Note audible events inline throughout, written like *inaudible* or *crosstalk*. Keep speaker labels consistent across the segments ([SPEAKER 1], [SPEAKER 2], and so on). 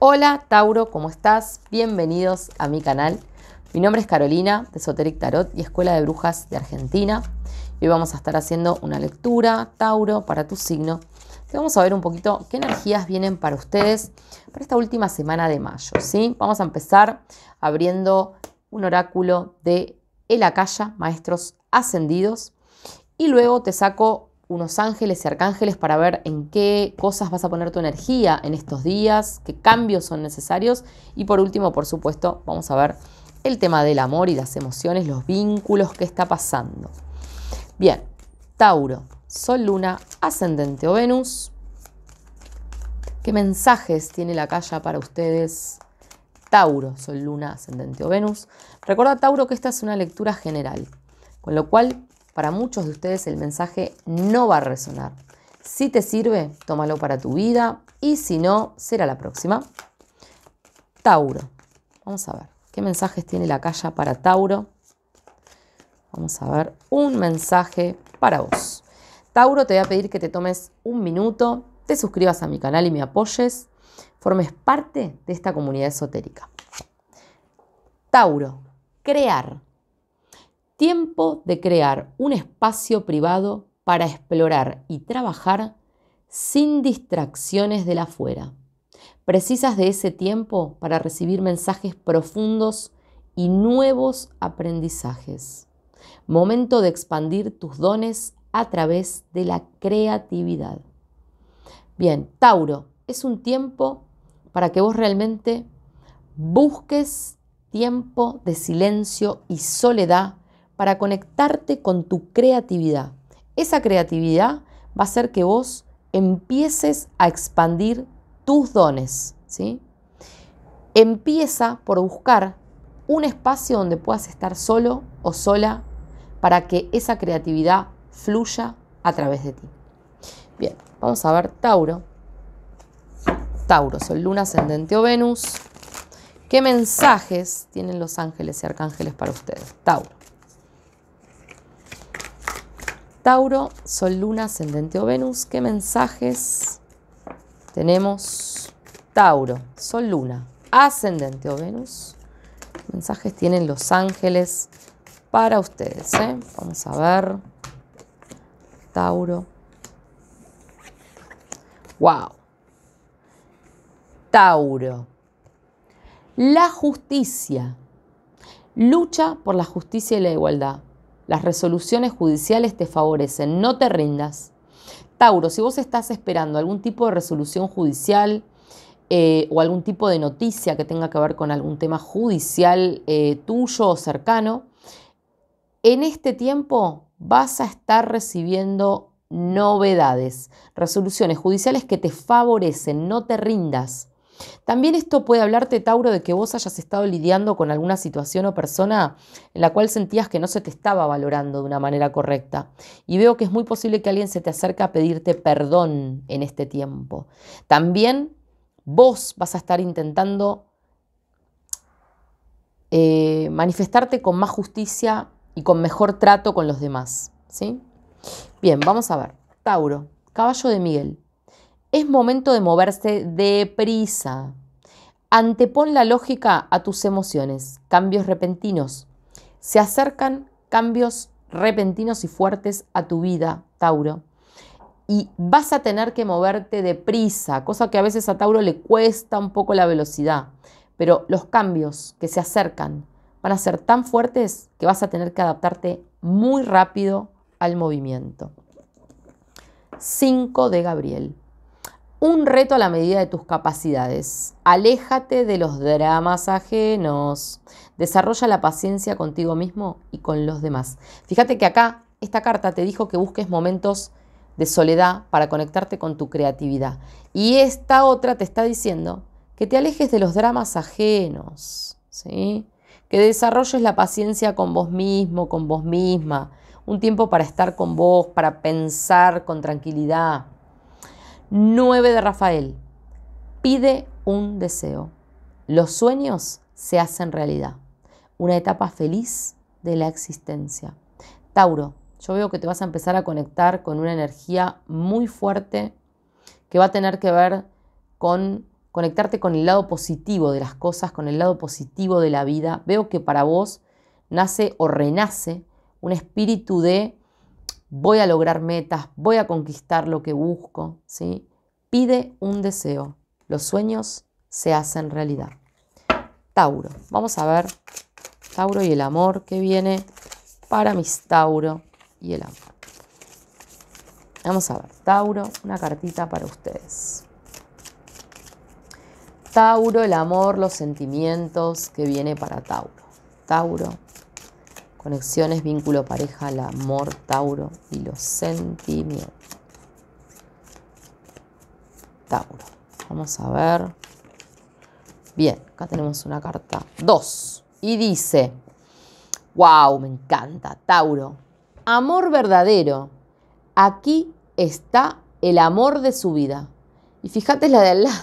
[SPEAKER 1] Hola Tauro, ¿cómo estás? Bienvenidos a mi canal. Mi nombre es Carolina de Soteric Tarot y Escuela de Brujas de Argentina. Hoy vamos a estar haciendo una lectura, Tauro, para tu signo. Te vamos a ver un poquito qué energías vienen para ustedes para esta última semana de mayo. ¿sí? Vamos a empezar abriendo un oráculo de El Acaya, Maestros Ascendidos. Y luego te saco unos ángeles y arcángeles para ver en qué cosas vas a poner tu energía en estos días, qué cambios son necesarios. Y por último, por supuesto, vamos a ver el tema del amor y las emociones, los vínculos, que está pasando. Bien, Tauro, Sol, Luna, Ascendente o Venus. ¿Qué mensajes tiene la calle para ustedes? Tauro, Sol, Luna, Ascendente o Venus. Recuerda, Tauro, que esta es una lectura general, con lo cual para muchos de ustedes el mensaje no va a resonar. Si te sirve, tómalo para tu vida y si no, será la próxima. Tauro. Vamos a ver, ¿qué mensajes tiene la calle para Tauro? Vamos a ver, un mensaje para vos. Tauro, te voy a pedir que te tomes un minuto, te suscribas a mi canal y me apoyes, formes parte de esta comunidad esotérica. Tauro, crear. Tiempo de crear un espacio privado para explorar y trabajar sin distracciones de la afuera. Precisas de ese tiempo para recibir mensajes profundos y nuevos aprendizajes. Momento de expandir tus dones a través de la creatividad. Bien, Tauro, es un tiempo para que vos realmente busques tiempo de silencio y soledad para conectarte con tu creatividad. Esa creatividad va a hacer que vos empieces a expandir tus dones. ¿sí? Empieza por buscar un espacio donde puedas estar solo o sola para que esa creatividad fluya a través de ti. Bien, vamos a ver Tauro. Tauro, Sol, Luna, Ascendente o Venus. ¿Qué mensajes tienen los ángeles y arcángeles para ustedes? Tauro. Tauro, Sol, Luna, Ascendente o Venus. ¿Qué mensajes tenemos? Tauro, Sol, Luna, Ascendente o Venus. ¿Qué mensajes tienen los ángeles para ustedes? Eh? Vamos a ver. Tauro. ¡Wow! Tauro. La justicia. Lucha por la justicia y la igualdad. Las resoluciones judiciales te favorecen, no te rindas. Tauro, si vos estás esperando algún tipo de resolución judicial eh, o algún tipo de noticia que tenga que ver con algún tema judicial eh, tuyo o cercano, en este tiempo vas a estar recibiendo novedades, resoluciones judiciales que te favorecen, no te rindas. También esto puede hablarte, Tauro, de que vos hayas estado lidiando con alguna situación o persona en la cual sentías que no se te estaba valorando de una manera correcta. Y veo que es muy posible que alguien se te acerque a pedirte perdón en este tiempo. También vos vas a estar intentando eh, manifestarte con más justicia y con mejor trato con los demás. ¿sí? Bien, vamos a ver. Tauro, caballo de Miguel. Es momento de moverse deprisa. Antepon la lógica a tus emociones. Cambios repentinos. Se acercan cambios repentinos y fuertes a tu vida, Tauro. Y vas a tener que moverte deprisa, cosa que a veces a Tauro le cuesta un poco la velocidad. Pero los cambios que se acercan van a ser tan fuertes que vas a tener que adaptarte muy rápido al movimiento. 5 de Gabriel un reto a la medida de tus capacidades. Aléjate de los dramas ajenos. Desarrolla la paciencia contigo mismo y con los demás. Fíjate que acá esta carta te dijo que busques momentos de soledad para conectarte con tu creatividad. Y esta otra te está diciendo que te alejes de los dramas ajenos, ¿sí? que desarrolles la paciencia con vos mismo, con vos misma, un tiempo para estar con vos, para pensar con tranquilidad. 9 de Rafael. Pide un deseo. Los sueños se hacen realidad. Una etapa feliz de la existencia. Tauro, yo veo que te vas a empezar a conectar con una energía muy fuerte que va a tener que ver con conectarte con el lado positivo de las cosas, con el lado positivo de la vida. Veo que para vos nace o renace un espíritu de voy a lograr metas, voy a conquistar lo que busco, ¿sí? Pide un deseo, los sueños se hacen realidad. Tauro, vamos a ver Tauro y el amor que viene para mis Tauro y el amor. Vamos a ver, Tauro, una cartita para ustedes. Tauro, el amor, los sentimientos que viene para Tauro. Tauro, conexiones, vínculo, pareja, el amor, Tauro y los sentimientos. Tauro. Vamos a ver. Bien, acá tenemos una carta Dos. y dice, wow, me encanta, Tauro. Amor verdadero. Aquí está el amor de su vida. Y fíjate la de al lado. *laughs*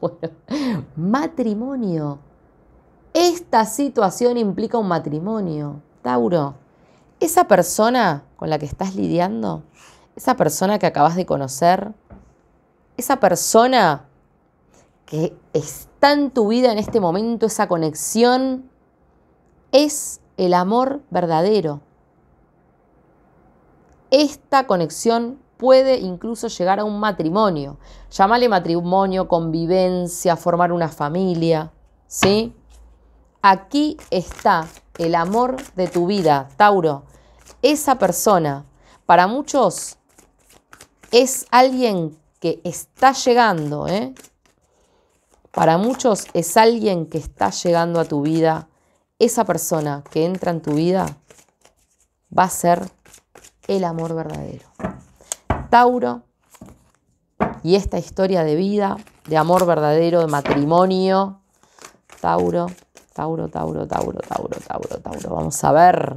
[SPEAKER 1] Bueno, matrimonio. Esta situación implica un matrimonio. Tauro, esa persona con la que estás lidiando, esa persona que acabas de conocer, esa persona que está en tu vida en este momento, esa conexión, es el amor verdadero. Esta conexión puede incluso llegar a un matrimonio. Llámale matrimonio, convivencia, formar una familia, ¿sí? Aquí está el amor de tu vida, Tauro. Esa persona, para muchos, es alguien que está llegando, ¿eh? Para muchos es alguien que está llegando a tu vida. Esa persona que entra en tu vida va a ser el amor verdadero. Tauro y esta historia de vida, de amor verdadero, de matrimonio. Tauro. Tauro, Tauro, Tauro, Tauro, Tauro, Tauro. Vamos a ver.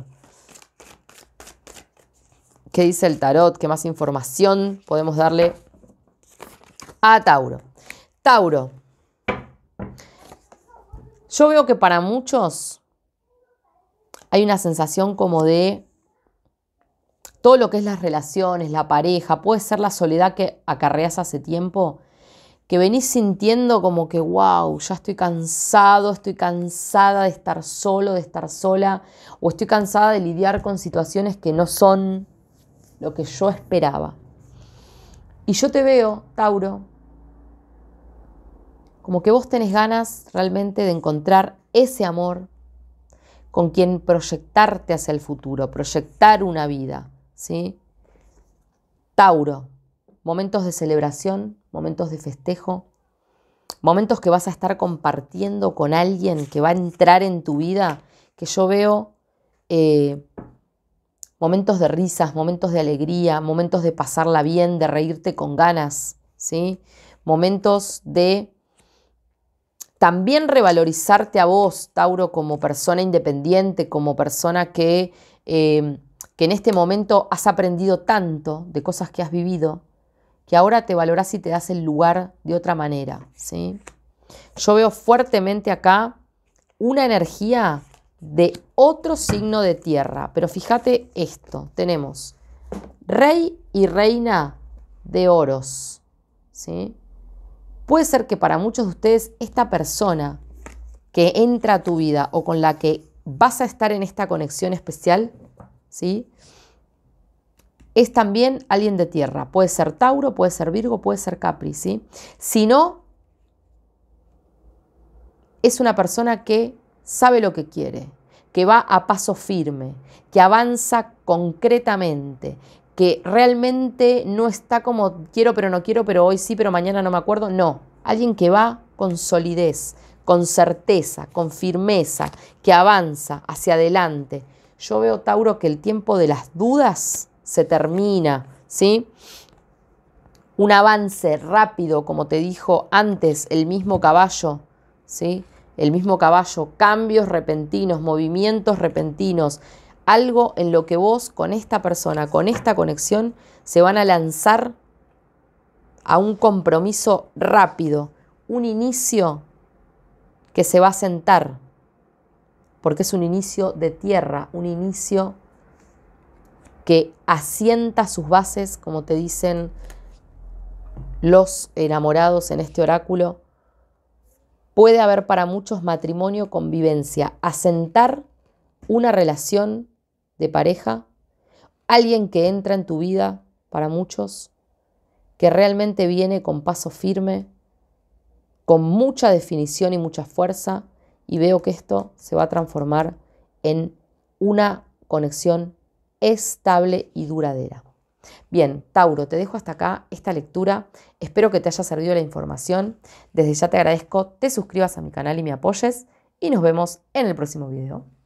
[SPEAKER 1] ¿Qué dice el tarot? ¿Qué más información podemos darle a Tauro? Tauro. Yo veo que para muchos hay una sensación como de todo lo que es las relaciones, la pareja, puede ser la soledad que acarreas hace tiempo, que venís sintiendo como que, wow, ya estoy cansado, estoy cansada de estar solo, de estar sola, o estoy cansada de lidiar con situaciones que no son lo que yo esperaba. Y yo te veo, Tauro, como que vos tenés ganas realmente de encontrar ese amor con quien proyectarte hacia el futuro, proyectar una vida, ¿sí? Tauro, momentos de celebración, momentos de festejo, momentos que vas a estar compartiendo con alguien que va a entrar en tu vida, que yo veo eh, momentos de risas, momentos de alegría, momentos de pasarla bien, de reírte con ganas, ¿sí? momentos de también revalorizarte a vos, Tauro, como persona independiente, como persona que, eh, que en este momento has aprendido tanto de cosas que has vivido, que ahora te valorás y te das el lugar de otra manera. ¿sí? Yo veo fuertemente acá una energía de otro signo de tierra, pero fíjate esto, tenemos rey y reina de oros. ¿sí? Puede ser que para muchos de ustedes esta persona que entra a tu vida o con la que vas a estar en esta conexión especial, ¿sí? es también alguien de tierra. Puede ser Tauro, puede ser Virgo, puede ser Capri, ¿sí? Si no, es una persona que sabe lo que quiere, que va a paso firme, que avanza concretamente, que realmente no está como quiero pero no quiero, pero hoy sí, pero mañana no me acuerdo. No, alguien que va con solidez, con certeza, con firmeza, que avanza hacia adelante. Yo veo, Tauro, que el tiempo de las dudas se termina, ¿sí? Un avance rápido, como te dijo antes el mismo caballo, ¿sí? El mismo caballo, cambios repentinos, movimientos repentinos, algo en lo que vos con esta persona, con esta conexión, se van a lanzar a un compromiso rápido, un inicio que se va a sentar, porque es un inicio de tierra, un inicio que asienta sus bases, como te dicen los enamorados en este oráculo. Puede haber para muchos matrimonio, convivencia, asentar una relación de pareja, alguien que entra en tu vida para muchos, que realmente viene con paso firme, con mucha definición y mucha fuerza, y veo que esto se va a transformar en una conexión estable y duradera. Bien, Tauro, te dejo hasta acá esta lectura. Espero que te haya servido la información. Desde ya te agradezco, te suscribas a mi canal y me apoyes. Y nos vemos en el próximo video.